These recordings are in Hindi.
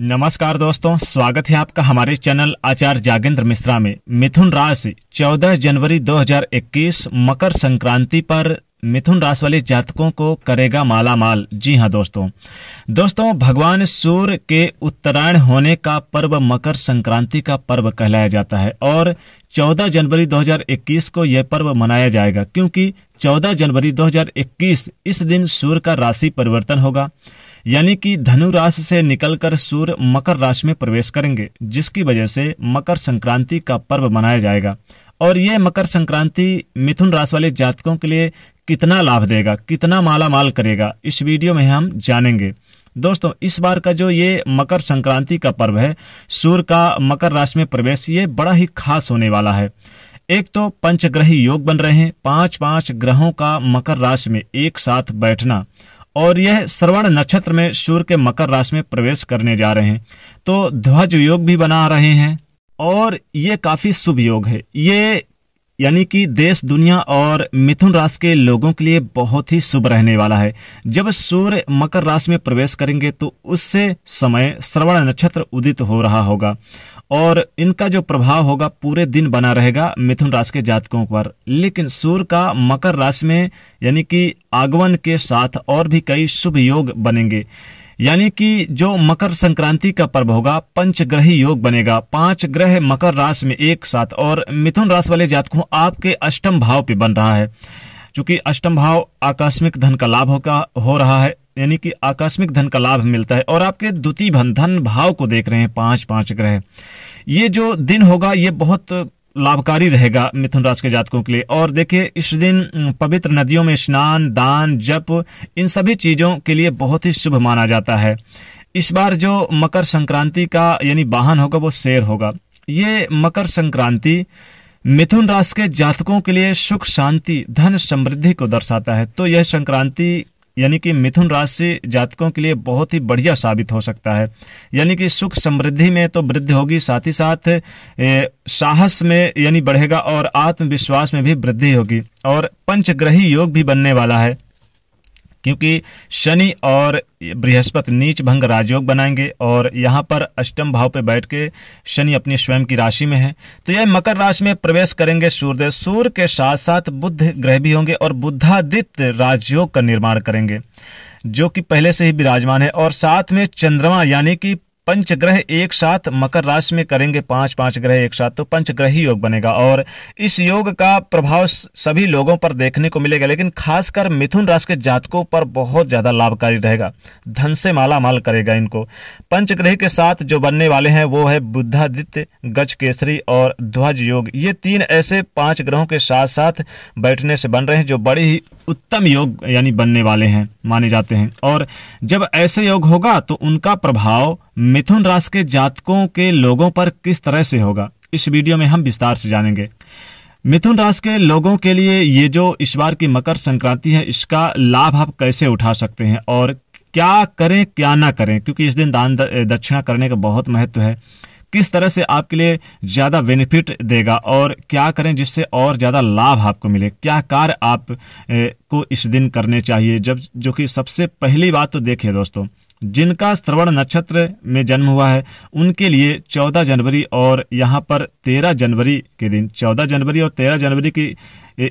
नमस्कार दोस्तों स्वागत है आपका हमारे चैनल आचार्य जागेंद्र मिश्रा में मिथुन राशि 14 जनवरी 2021 मकर संक्रांति पर मिथुन राशि वाले जातकों को करेगा माला माल जी हाँ दोस्तों दोस्तों भगवान सूर्य के उत्तरायण होने का पर्व मकर संक्रांति का पर्व कहलाया जाता है और 14 जनवरी 2021 को यह पर्व मनाया जाएगा क्योंकि 14 जनवरी 2021 इस दिन सूर्य का राशि परिवर्तन होगा यानी कि धनु राशि से निकलकर सूर्य मकर राशि में प्रवेश करेंगे जिसकी वजह से मकर संक्रांति का पर्व मनाया जाएगा और ये मकर संक्रांति मिथुन राशि वाले जातकों के लिए कितना लाभ देगा कितना माला माल करेगा इस वीडियो में हम जानेंगे दोस्तों इस बार का जो ये मकर संक्रांति का पर्व है सूर्य का मकर राशि में प्रवेश ये बड़ा ही खास होने वाला है एक तो पंचग्रही योग बन रहे हैं पांच पांच ग्रहों का मकर राशि में एक साथ बैठना और यह श्रवण नक्षत्र में सूर्य के मकर राशि में प्रवेश करने जा रहे हैं तो ध्वज योग भी बना रहे हैं और ये काफी शुभ योग है ये यानी कि देश दुनिया और मिथुन राशि के लोगों के लिए बहुत ही शुभ रहने वाला है जब सूर्य मकर राशि में प्रवेश करेंगे तो उससे समय श्रवण नक्षत्र उदित हो रहा होगा और इनका जो प्रभाव होगा पूरे दिन बना रहेगा मिथुन राशि के जातकों पर लेकिन सूर्य का मकर राशि में यानी कि आगमन के साथ और भी कई शुभ योग बनेंगे यानी कि जो मकर संक्रांति का पर्व होगा पंचग्रही योग बनेगा पांच ग्रह मकर राशि में एक साथ और मिथुन राशि वाले जातकों आपके अष्टम भाव पे बन रहा है चूंकि अष्टम भाव आकस्मिक धन का लाभ होगा हो रहा है यानी कि आकस्मिक धन का लाभ मिलता है और आपके द्वितीय धन भाव को देख रहे हैं पांच पांच ग्रह ये जो दिन होगा ये बहुत लाभकारी रहेगा मिथुन राशि के जातकों के लिए और देखिए इस दिन पवित्र नदियों में स्नान दान जप इन सभी चीजों के लिए बहुत ही शुभ माना जाता है इस बार जो मकर संक्रांति का यानी वाहन होगा वो शेर होगा ये मकर संक्रांति मिथुन राशि के जातकों के लिए सुख शांति धन समृद्धि को दर्शाता है तो यह संक्रांति यानी कि मिथुन राशि जातकों के लिए बहुत ही बढ़िया साबित हो सकता है यानी कि सुख समृद्धि में तो वृद्धि होगी साथ ही साथ साहस में यानी बढ़ेगा और आत्मविश्वास में भी वृद्धि होगी और पंचग्रही योग भी बनने वाला है क्योंकि शनि और बृहस्पति नीच भंग राजयोग बनाएंगे और यहाँ पर अष्टम भाव पे बैठ के शनि अपनी स्वयं की राशि में है तो यह मकर राशि में प्रवेश करेंगे सूर्यदेव सूर्य के साथ साथ बुद्ध ग्रह भी होंगे और बुद्धादित्य राजयोग का निर्माण करेंगे जो कि पहले से ही विराजमान है और साथ में चंद्रमा यानी कि पंच ग्रह एक साथ मकर राशि में करेंगे पांच पांच ग्रह एक साथ तो पंच ही योग बनेगा और इस योग का प्रभाव सभी लोगों पर देखने को मिलेगा लेकिन खासकर मिथुन राशि के जातकों पर बहुत ज्यादा लाभकारी रहेगा धन से माला माल करेगा इनको पंच ग्रह के साथ जो बनने वाले हैं वो है बुद्धादित्य गज केसरी और ध्वज योग ये तीन ऐसे पांच ग्रहों के साथ साथ बैठने से बन रहे हैं जो बड़े ही उत्तम योग यानी बनने वाले हैं माने जाते हैं और जब ऐसे योग होगा तो उनका प्रभाव मिथुन राशि के जातकों के लोगों पर किस तरह से होगा इस वीडियो में हम विस्तार से जानेंगे मिथुन राशि के लोगों के लिए ये जो इस बार की मकर संक्रांति है इसका लाभ आप कैसे उठा सकते हैं और क्या करें क्या ना करें क्योंकि इस दिन दान दक्षिणा करने का बहुत महत्व है किस तरह से आपके लिए ज़्यादा बेनिफिट देगा और क्या करें जिससे और ज़्यादा लाभ आपको मिले क्या कार्य आप को इस दिन करने चाहिए जब जो कि सबसे पहली बात तो देखिए दोस्तों जिनका श्रवण नक्षत्र में जन्म हुआ है उनके लिए 14 जनवरी और यहाँ पर 13 जनवरी के दिन 14 जनवरी और 13 जनवरी की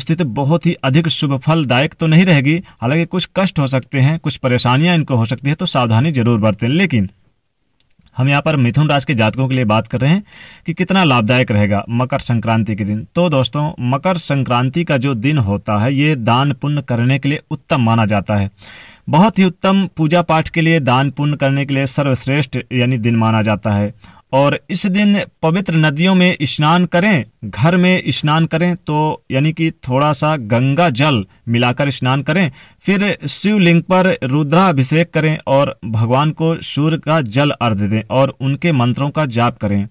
स्थिति बहुत ही अधिक शुभ फलदायक तो नहीं रहेगी हालांकि कुछ कष्ट हो सकते हैं कुछ परेशानियां इनको हो सकती है तो सावधानी जरूर बरतें लेकिन हम यहाँ पर मिथुन राशि के जातकों के लिए बात कर रहे हैं कि कितना लाभदायक रहेगा मकर संक्रांति के दिन तो दोस्तों मकर संक्रांति का जो दिन होता है ये दान पुण्य करने के लिए उत्तम माना जाता है बहुत ही उत्तम पूजा पाठ के लिए दान पुण्य करने के लिए सर्वश्रेष्ठ यानी दिन माना जाता है और इस दिन पवित्र नदियों में स्नान करें घर में स्नान करें तो यानी कि थोड़ा सा गंगा जल मिलाकर स्नान करें फिर शिवलिंग पर रुद्राभिषेक करें और भगवान को सूर्य का जल अर्घ दें और उनके मंत्रों का जाप करें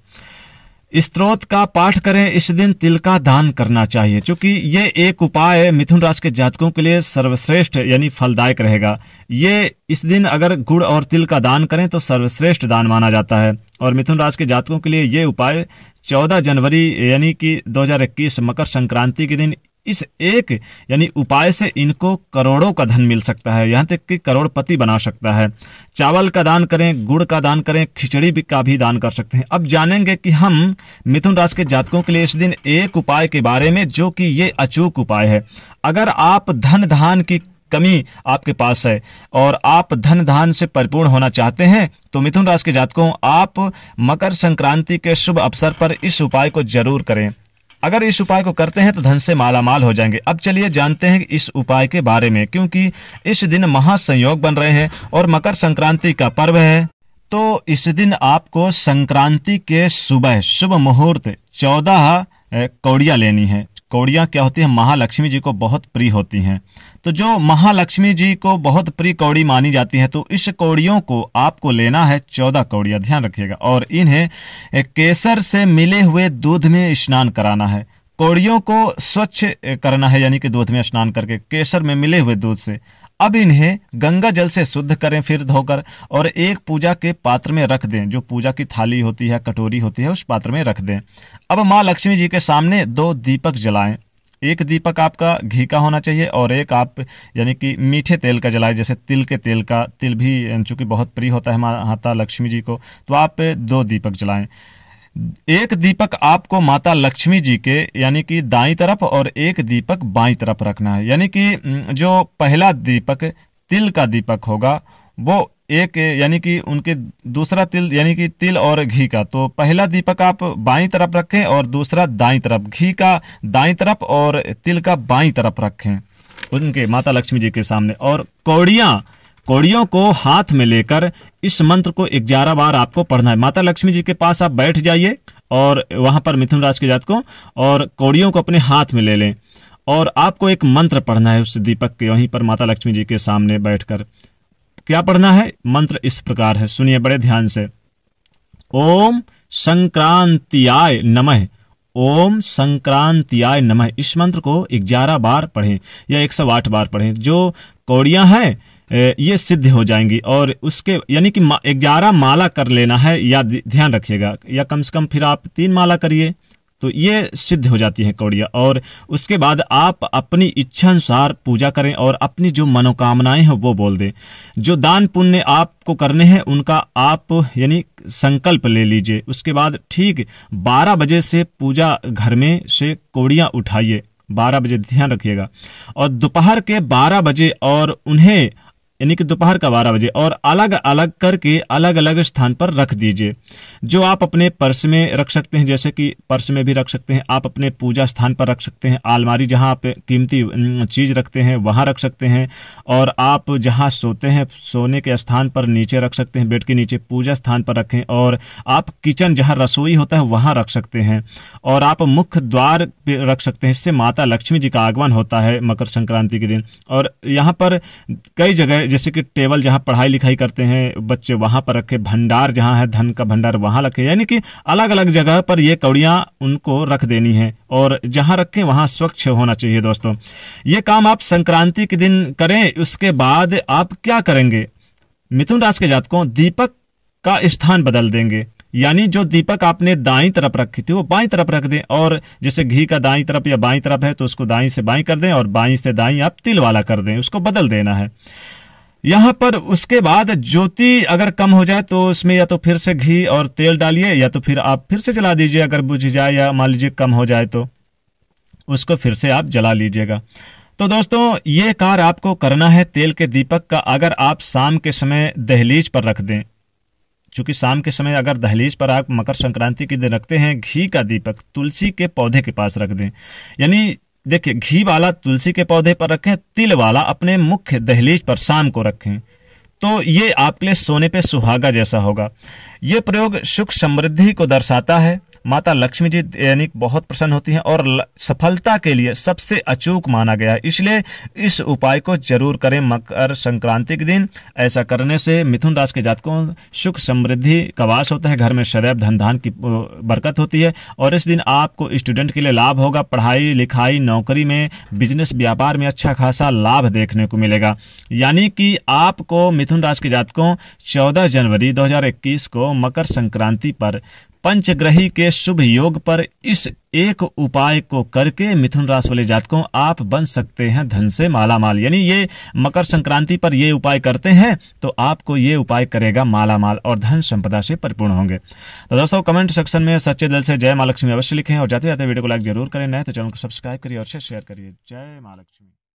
स्त्रोत का पाठ करें इस दिन तिल का दान करना चाहिए क्योंकि ये एक उपाय मिथुन राशि के जातकों के लिए सर्वश्रेष्ठ यानी फलदायक रहेगा ये इस दिन अगर गुड़ और तिल का दान करें तो सर्वश्रेष्ठ दान माना जाता है और मिथुन राशि के जातकों के लिए ये उपाय 14 जनवरी यानी कि 2021 मकर संक्रांति के दिन इस एक यानी उपाय से इनको करोड़ों का धन मिल सकता है यहाँ तक कि करोड़पति बना सकता है चावल का दान करें गुड़ का दान करें खिचड़ी भी का भी दान कर सकते हैं अब जानेंगे कि हम मिथुन राशि के जातकों के लिए इस दिन एक उपाय के बारे में जो कि ये अचूक उपाय है अगर आप धन धान की कमी आपके पास है और आप धन धान से परिपूर्ण होना चाहते हैं तो मिथुन राशि के जातकों आप मकर संक्रांति के शुभ अवसर पर इस उपाय को जरूर करें अगर इस उपाय को करते हैं तो धन से मालामाल हो जाएंगे अब चलिए जानते हैं इस उपाय के बारे में क्योंकि इस दिन महासंयोग बन रहे हैं और मकर संक्रांति का पर्व है तो इस दिन आपको संक्रांति के सुबह शुभ मुहूर्त चौदह कौड़िया लेनी है कौड़िया क्या होती है महालक्ष्मी जी को बहुत प्रिय होती हैं तो जो महालक्ष्मी जी को बहुत प्रिय कौड़ी मानी जाती है तो इस कौड़ियों को आपको लेना है चौदह कौड़िया ध्यान रखिएगा और इन्हें केसर से मिले हुए दूध में स्नान कराना है कौड़ियों को स्वच्छ करना है यानी कि दूध में स्नान करके केसर में मिले हुए दूध से अब इन्हें गंगा जल से शुद्ध करें फिर धोकर और एक पूजा के पात्र में रख दें जो पूजा की थाली होती है कटोरी होती है उस पात्र में रख दें अब माँ लक्ष्मी जी के सामने दो दीपक जलाएं एक दीपक आपका घी का होना चाहिए और एक आप यानी कि मीठे तेल का जलाए जैसे तिल के तेल का तिल भी चूंकि बहुत प्रिय होता है माता लक्ष्मी जी को तो आप दो दीपक जलाएं एक दीपक आपको माता लक्ष्मी जी के यानी कि दाई तरफ और एक दीपक बाई तरफ रखना है यानी कि जो पहला दीपक तिल का दीपक होगा वो एक यानी कि उनके दूसरा तिल यानी कि तिल और घी का तो पहला दीपक आप बाई तरफ रखें और दूसरा दाई तरफ घी का दाई तरफ और तिल का बाई तरफ रखें उनके माता लक्ष्मी जी के सामने और कौड़िया कौड़ियों को हाथ में लेकर इस मंत्र को ग्यारह बार आपको पढ़ना है माता लक्ष्मी जी के पास आप बैठ जाइए और वहां पर मिथुन राज के जात को और कौड़ियों को अपने हाथ में ले लें और आपको एक मंत्र पढ़ना है उस दीपक के वहीं पर माता लक्ष्मी जी के सामने बैठकर क्या पढ़ना है मंत्र इस प्रकार है सुनिए बड़े ध्यान से ओम संक्रांतियाय नमः ओम संक्रांतियाय नमः इस मंत्र को ग्यारह बार पढ़ें या एक सौ आठ बार पढ़ें जो कौड़ियां हैं ये सिद्ध हो जाएंगी और उसके यानी कि ग्यारह माला कर लेना है या ध्यान रखिएगा या कम से कम फिर आप तीन माला करिए तो ये सिद्ध हो जाती है कौड़िया और उसके बाद आप अपनी इच्छा अनुसार पूजा करें और अपनी जो मनोकामनाएं हैं वो बोल दें जो दान पुण्य आपको करने हैं उनका आप यानी संकल्प ले लीजिए उसके बाद ठीक 12 बजे से पूजा घर में से कौड़िया उठाइए 12 बजे ध्यान रखिएगा और दोपहर के 12 बजे और उन्हें यानी कि दोपहर का बारह बजे और अलग अलग करके अलग अलग स्थान पर रख दीजिए जो आप अपने पर्स में रख सकते हैं जैसे कि पर्स में भी रख सकते हैं आप अपने पूजा स्थान पर रख सकते हैं आलमारी जहां आप कीमती चीज रखते हैं वहां रख सकते हैं और आप जहां सोते हैं सोने के स्थान पर नीचे रख सकते हैं बेड के नीचे पूजा स्थान पर रखें और आप किचन जहाँ रसोई होता है वहां रख सकते हैं और आप मुख्य द्वार रख सकते हैं इससे माता लक्ष्मी जी का आगमन होता है मकर संक्रांति के दिन और यहाँ पर कई जगह जैसे कि टेबल जहां पढ़ाई लिखाई करते हैं बच्चे वहां पर रखे भंडार जहां है धन का भंडार वहां रखे यानी कि अलग अलग जगह पर ये कौड़ियां उनको रख देनी है और जहां रखें वहां स्वच्छ होना चाहिए दोस्तों ये काम आप संक्रांति के दिन करें उसके बाद आप क्या करेंगे मिथुन राशि के जातकों दीपक का स्थान बदल देंगे यानी जो दीपक आपने दाई तरफ रखी थी वो बाई तरफ रख दें और जैसे घी का दाई तरफ या बाई तरफ है तो उसको दाई से बाई कर दें और बाई से दाई आप तिल वाला कर दें उसको बदल देना है यहाँ पर उसके बाद ज्योति अगर कम हो जाए तो उसमें या तो फिर से घी और तेल डालिए या तो फिर आप फिर से जला दीजिए अगर बुझ जाए या मान लीजिए कम हो जाए तो उसको फिर से आप जला लीजिएगा तो दोस्तों ये कार्य आपको करना है तेल के दीपक का अगर आप शाम के समय दहलीज पर रख दें चूंकि शाम के समय अगर दहलीज पर आप मकर संक्रांति के दिन रखते हैं घी का दीपक तुलसी के पौधे के पास रख दें यानी देखिए घी वाला तुलसी के पौधे पर रखें तिल वाला अपने मुख्य दहलीज पर शाम को रखें तो ये आपके लिए सोने पे सुहागा जैसा होगा ये प्रयोग सुख समृद्धि को दर्शाता है माता लक्ष्मी जी यानी बहुत प्रसन्न होती हैं और सफलता के लिए सबसे अचूक माना गया है इसलिए इस उपाय को जरूर करें मकर संक्रांति के दिन ऐसा करने से मिथुन राशि के जातकों सुख समृद्धि का वास होता है घर में शरैब धन धान की बरकत होती है और इस दिन आपको स्टूडेंट के लिए लाभ होगा पढ़ाई लिखाई नौकरी में बिजनेस व्यापार में अच्छा खासा लाभ देखने को मिलेगा यानी कि आपको मिथुन राशि के जातकों 14 जनवरी 2021 को मकर संक्रांति पर पंचग्रही के शुभ योग पर इस एक उपाय को करके मिथुन राशि वाले जातकों आप बन सकते हैं धन से माला माल यानी ये मकर संक्रांति पर ये उपाय करते हैं तो आपको ये उपाय करेगा माला माल और धन संपदा से परिपूर्ण होंगे तो दोस्तों कमेंट सेक्शन में सच्चे दल से जय महालक्ष्मी अवश्य लिखें और जाते जाते वीडियो को लाइक जरूर करें नए तो चैनल को सब्सक्राइब करिए और शेयर करिए जय मालक्ष्मी